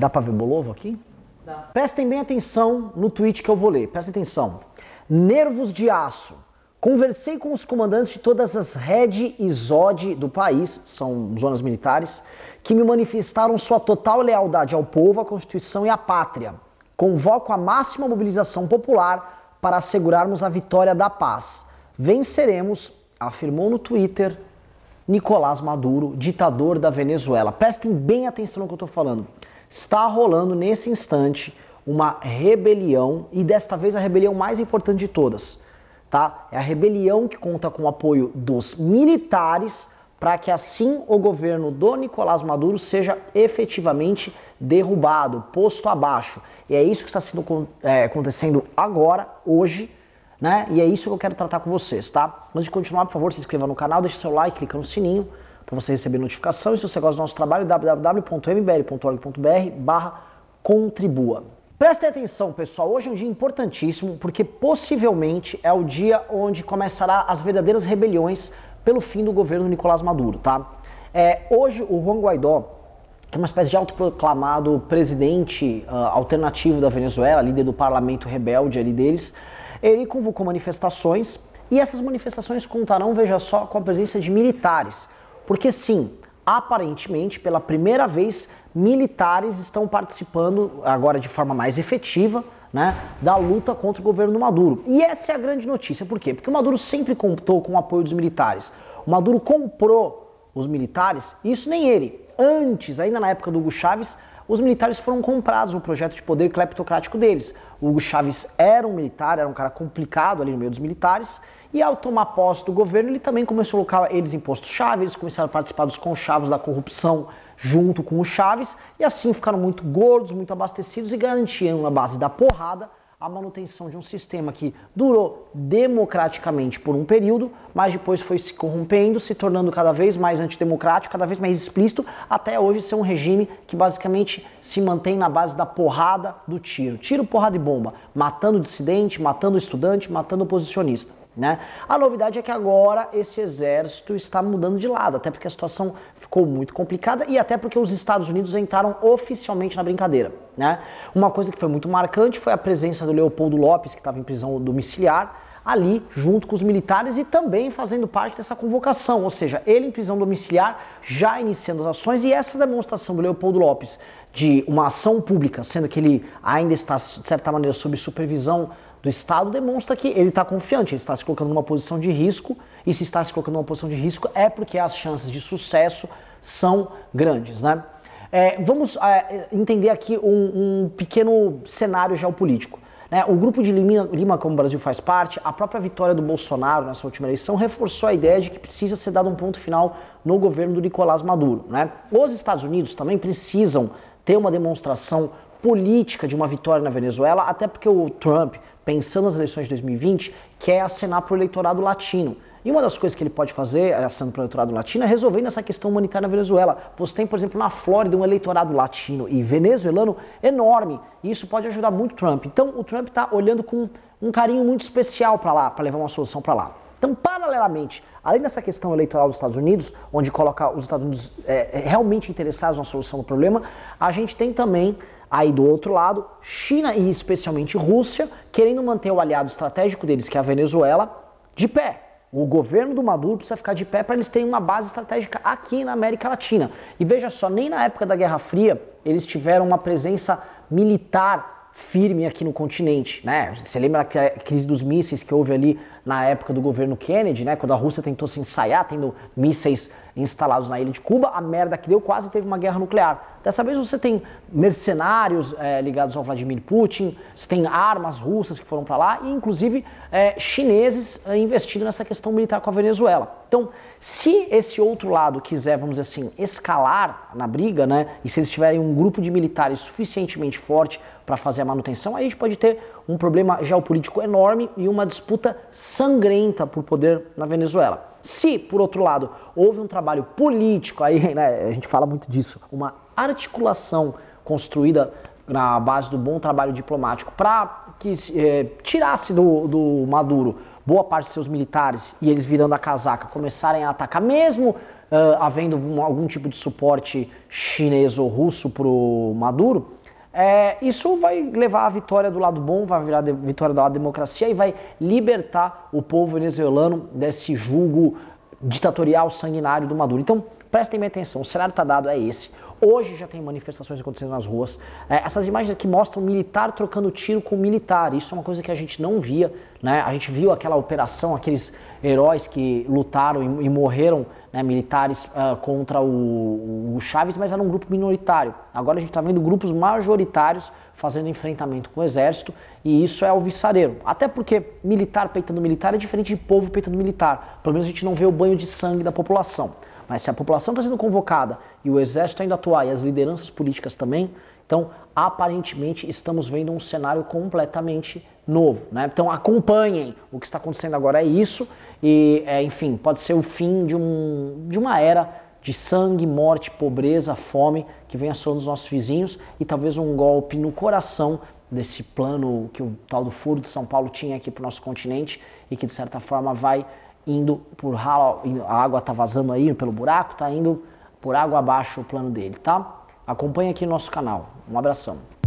Dá para ver o Bolovo aqui? Dá. Prestem bem atenção no tweet que eu vou ler. Prestem atenção. Nervos de aço. Conversei com os comandantes de todas as RED e ZOD do país, são zonas militares, que me manifestaram sua total lealdade ao povo, à Constituição e à pátria. Convoco a máxima mobilização popular para assegurarmos a vitória da paz. Venceremos, afirmou no Twitter Nicolás Maduro, ditador da Venezuela. Prestem bem atenção no que eu estou falando. Está rolando nesse instante uma rebelião e desta vez a rebelião mais importante de todas, tá? É a rebelião que conta com o apoio dos militares para que assim o governo do Nicolás Maduro seja efetivamente derrubado, posto abaixo. E é isso que está sendo, é, acontecendo agora, hoje, né? E é isso que eu quero tratar com vocês, tá? Antes de continuar, por favor, se inscreva no canal, deixe seu like, clica no sininho para você receber notificação. E se você gosta do nosso trabalho, www.mbl.org.br barra contribua. Prestem atenção, pessoal. Hoje é um dia importantíssimo porque possivelmente é o dia onde começará as verdadeiras rebeliões pelo fim do governo Nicolás Maduro, tá? É, hoje o Juan Guaidó, que é uma espécie de autoproclamado presidente uh, alternativo da Venezuela, líder do parlamento rebelde ali deles, ele convocou manifestações e essas manifestações contarão, veja só, com a presença de militares. Porque sim, aparentemente, pela primeira vez, militares estão participando agora de forma mais efetiva né, da luta contra o governo do Maduro. E essa é a grande notícia, por quê? Porque o Maduro sempre contou com o apoio dos militares. O Maduro comprou os militares, isso nem ele. Antes, ainda na época do Hugo Chávez, os militares foram comprados no projeto de poder cleptocrático deles. O Hugo Chávez era um militar, era um cara complicado ali no meio dos militares, e ao tomar posse do governo, ele também começou a colocar eles em posto-chave, eles começaram a participar dos conchavos da corrupção junto com o Chaves, e assim ficaram muito gordos, muito abastecidos e garantiam, na base da porrada, a manutenção de um sistema que durou democraticamente por um período, mas depois foi se corrompendo, se tornando cada vez mais antidemocrático, cada vez mais explícito, até hoje ser um regime que basicamente se mantém na base da porrada do tiro. Tiro, porrada e bomba, matando dissidente, matando estudante, matando oposicionista. Né? A novidade é que agora esse exército está mudando de lado, até porque a situação ficou muito complicada e até porque os Estados Unidos entraram oficialmente na brincadeira. Né? Uma coisa que foi muito marcante foi a presença do Leopoldo Lopes, que estava em prisão domiciliar, ali junto com os militares e também fazendo parte dessa convocação, ou seja, ele em prisão domiciliar já iniciando as ações e essa demonstração do Leopoldo Lopes de uma ação pública, sendo que ele ainda está de certa maneira sob supervisão do Estado demonstra que ele está confiante, ele está se colocando numa posição de risco, e se está se colocando numa posição de risco é porque as chances de sucesso são grandes, né? É, vamos é, entender aqui um, um, pequeno cenário geopolítico. Né? O grupo de Lima, Lima, como o Brasil faz parte, a própria vitória do Bolsonaro nessa última eleição reforçou a ideia de que precisa ser dado um ponto final no governo do Nicolás Maduro. Né? Os Estados Unidos também precisam ter uma demonstração política de uma vitória na Venezuela, até porque o Trump, pensando nas eleições de 2020, quer acenar para o eleitorado latino. E uma das coisas que ele pode fazer, eh, assando para o eleitorado latino, é resolvendo essa questão humanitária na Venezuela. Você tem, por exemplo, na Flórida, um eleitorado latino e venezuelano enorme. E isso pode ajudar muito o Trump. Então, o Trump está olhando com um carinho muito especial para lá, para levar uma solução para lá. Então, paralelamente, além dessa questão eleitoral dos Estados Unidos, onde coloca os Estados Unidos é, realmente interessados na solução do problema, a gente tem também Aí do outro lado, China e especialmente Rússia, querendo manter o aliado estratégico deles, que é a Venezuela, de pé. O governo do Maduro precisa ficar de pé para eles terem uma base estratégica aqui na América Latina. E veja só, nem na época da Guerra Fria eles tiveram uma presença militar firme aqui no continente, né? Você lembra da crise dos mísseis que houve ali na época do governo Kennedy, né, quando a Rússia tentou se ensaiar, tendo mísseis instalados na ilha de Cuba, a merda que deu quase teve uma guerra nuclear. Dessa vez você tem mercenários é, ligados ao Vladimir Putin, você tem armas russas que foram para lá e inclusive é, chineses eh, investindo nessa questão militar com a Venezuela. Então, se esse outro lado quiser, vamos dizer assim, escalar na briga, né, e se eles tiverem um grupo de militares suficientemente forte para fazer a manutenção, aí a gente pode ter um problema geopolítico enorme e uma disputa sangrenta por poder na Venezuela. Se, por outro lado, houve um trabalho político, aí né, a gente fala muito disso, uma articulação construída na base do bom trabalho diplomático para que é, tirasse do, do Maduro boa parte de seus militares e eles virando a casaca começarem a atacar, mesmo uh, havendo um, algum tipo de suporte chinês ou russo para o Maduro, é, isso vai levar à vitória do lado bom, vai virar a vitória da democracia e vai libertar o povo venezuelano desse julgo ditatorial sanguinário do Maduro. Então, prestem bem atenção, o cenário está dado, é esse. Hoje já tem manifestações acontecendo nas ruas. É, essas imagens que mostram militar trocando tiro com militar, isso é uma coisa que a gente não via. Né? A gente viu aquela operação, aqueles heróis que lutaram e, e morreram, né, militares uh, contra o, o, Chaves, mas era um grupo minoritário. Agora a gente está vendo grupos majoritários fazendo enfrentamento com o exército e isso é alvissareiro. Até porque militar peitando militar é diferente de povo peitando militar. Pelo menos a gente não vê o banho de sangue da população. Mas se a população está sendo convocada e o exército ainda atuar e as lideranças políticas também, então aparentemente estamos vendo um cenário completamente novo. Né? Então acompanhem o que está acontecendo agora é isso e é, enfim pode ser o fim de, um, de uma era de sangue, morte, pobreza, fome que vem assolando os nossos vizinhos e talvez um golpe no coração desse plano que o tal do Furo de São Paulo tinha aqui para o nosso continente e que de certa forma vai indo por ralo, a água está vazando aí pelo buraco, está indo por água abaixo o plano dele, tá? Acompanhe aqui nosso canal. Um abração.